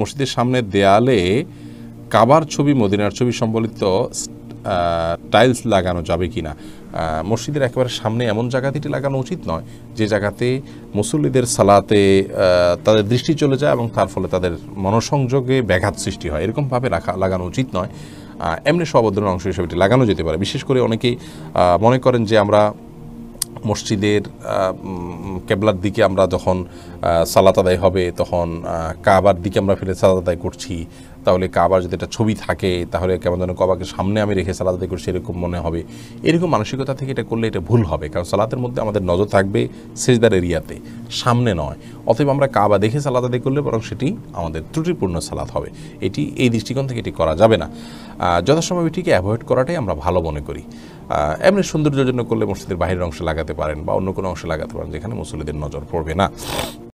মসজিদের সামনে দেয়ালে কাবার ছবি মদিনার ছবি সম্বলিত টাইলস লাগানো যাবে কি না মসজিদের একেবারে সামনে এমন জায়গাতে এটি লাগানো উচিত নয় যে জায়গাতে মুসল্লিদের সালাতে তাদের দৃষ্টি চলে যায় এবং তার ফলে তাদের মনসংযোগে ব্যাঘাত সৃষ্টি হয় এরকমভাবে রাখা লাগানো উচিত নয় এমনি সব অংশ হিসেবে এটি লাগানো যেতে পারে বিশেষ করে অনেকেই মনে করেন যে আমরা মসজিদের কেবলার দিকে আমরা যখন সালাত আদায় হবে তখন কাবার দিকে আমরা ফিরে সালাত আদায় করছি তাহলে কাবার যদি একটা ছবি থাকে তাহলে কেমন যেন কবাকে সামনে আমি রেখে সালাত আদায় করছি এরকম মনে হবে এরকম মানসিকতা থেকে এটা করলে এটা ভুল হবে কারণ সালাতের মধ্যে আমাদের নজর থাকবে সেজদার এরিয়াতে সামনে নয় অতএব আমরা কাবা দেখে সালাদ আদায় করলে বরং সেটি আমাদের ত্রুটিপূর্ণ সালাদ হবে এটি এই দৃষ্টিকোণ থেকে এটি করা যাবে না যথাসম্ভব এটিকে অ্যাভয়েড করাটাই আমরা ভালো মনে করি এমনি সৌন্দর্যের জন্য করলে মসজিদের বাহিরের অংশে লাগাতে পারেন বা অন্য কোনো অংশে লাগাতে পারেন যেখানে মুসলিদের নজর পড়বে না